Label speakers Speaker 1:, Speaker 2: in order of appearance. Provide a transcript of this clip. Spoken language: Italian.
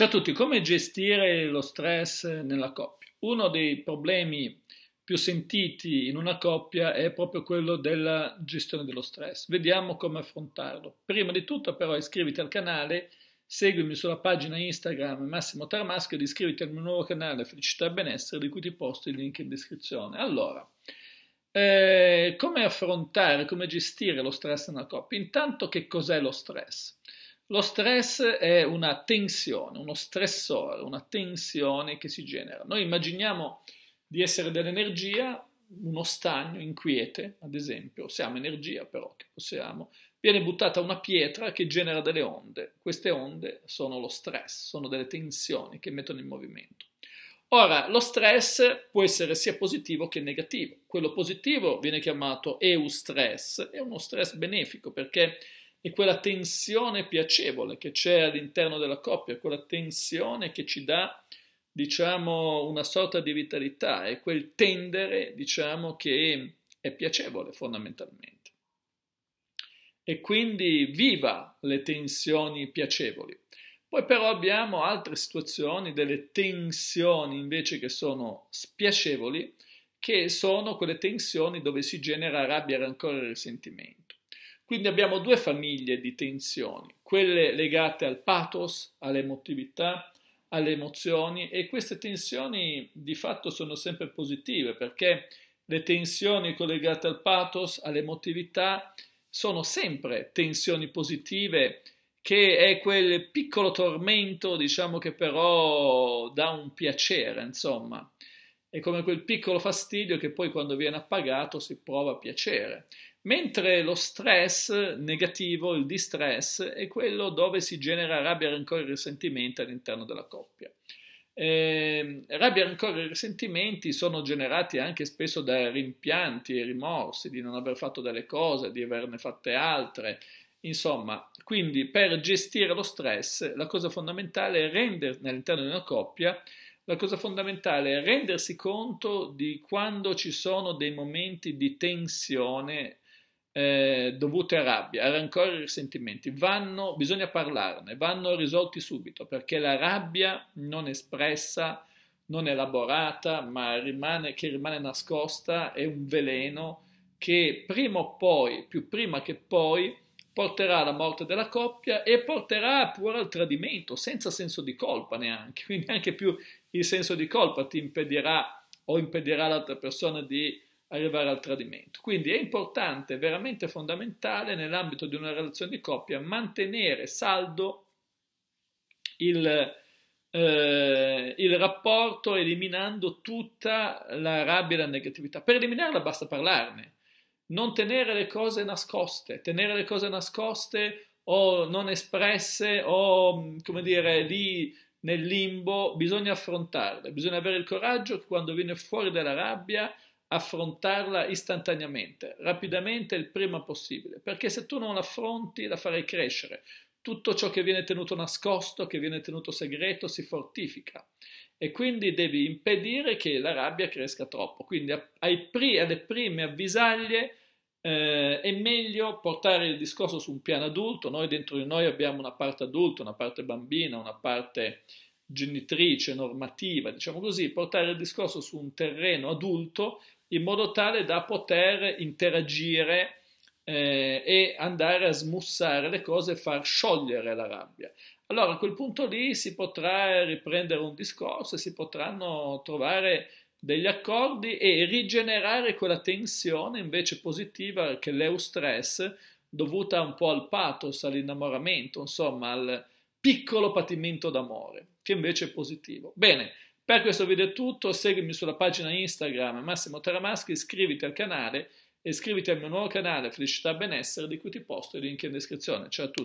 Speaker 1: Ciao a tutti, come gestire lo stress nella coppia? Uno dei problemi più sentiti in una coppia è proprio quello della gestione dello stress. Vediamo come affrontarlo. Prima di tutto però iscriviti al canale, seguimi sulla pagina Instagram Massimo Tarmasco ed iscriviti al mio nuovo canale Felicità e Benessere di cui ti posto il link in descrizione. Allora, eh, come affrontare, come gestire lo stress nella coppia? Intanto che cos'è lo stress? Lo stress è una tensione, uno stressore, una tensione che si genera. Noi immaginiamo di essere dell'energia, uno stagno inquiete, ad esempio, siamo energia però che possiamo, viene buttata una pietra che genera delle onde. Queste onde sono lo stress, sono delle tensioni che mettono in movimento. Ora, lo stress può essere sia positivo che negativo. Quello positivo viene chiamato eustress, è uno stress benefico perché e quella tensione piacevole che c'è all'interno della coppia, quella tensione che ci dà, diciamo, una sorta di vitalità e quel tendere, diciamo, che è piacevole fondamentalmente. E quindi viva le tensioni piacevoli. Poi però abbiamo altre situazioni, delle tensioni invece che sono spiacevoli, che sono quelle tensioni dove si genera rabbia, rancore e risentimento. Quindi abbiamo due famiglie di tensioni, quelle legate al pathos, all'emotività, alle emozioni e queste tensioni di fatto sono sempre positive perché le tensioni collegate al pathos, all'emotività, sono sempre tensioni positive che è quel piccolo tormento, diciamo che però dà un piacere, insomma è come quel piccolo fastidio che poi quando viene appagato si prova piacere. Mentre lo stress negativo, il distress, è quello dove si genera rabbia, rancore e risentimento all'interno della coppia. Eh, rabbia, rancore e risentimenti sono generati anche spesso da rimpianti e rimorsi di non aver fatto delle cose, di averne fatte altre. Insomma, quindi per gestire lo stress la cosa fondamentale è rendere all'interno di una coppia la cosa fondamentale è rendersi conto di quando ci sono dei momenti di tensione eh, dovute a rabbia, a rancore e risentimenti. Vanno, bisogna parlarne, vanno risolti subito perché la rabbia non espressa, non elaborata, ma rimane, che rimane nascosta è un veleno che prima o poi, più prima che poi, porterà alla morte della coppia e porterà pure al tradimento, senza senso di colpa neanche, quindi anche più il senso di colpa ti impedirà o impedirà all'altra persona di arrivare al tradimento. Quindi è importante, veramente fondamentale nell'ambito di una relazione di coppia mantenere saldo il, eh, il rapporto eliminando tutta la rabbia e la negatività. Per eliminarla basta parlarne non tenere le cose nascoste, tenere le cose nascoste o non espresse o, mm, come dire, lì nel limbo, bisogna affrontarle, bisogna avere il coraggio che quando viene fuori dalla rabbia affrontarla istantaneamente, rapidamente, il prima possibile, perché se tu non l'affronti la farai crescere. Tutto ciò che viene tenuto nascosto, che viene tenuto segreto, si fortifica e quindi devi impedire che la rabbia cresca troppo. Quindi ai pri- alle prime avvisaglie eh, è meglio portare il discorso su un piano adulto, noi dentro di noi abbiamo una parte adulta, una parte bambina, una parte genitrice, normativa, diciamo così, portare il discorso su un terreno adulto in modo tale da poter interagire eh, e andare a smussare le cose, far sciogliere la rabbia. Allora a quel punto lì si potrà riprendere un discorso e si potranno trovare degli accordi e rigenerare quella tensione invece positiva che l'eustress, dovuta un po' al pathos, all'innamoramento, insomma al piccolo patimento d'amore, che invece è positivo. Bene, per questo video è tutto, seguimi sulla pagina Instagram Massimo Taramaschi, iscriviti al canale e iscriviti al mio nuovo canale Felicità Benessere di cui ti posto i link in descrizione. Ciao a tutti!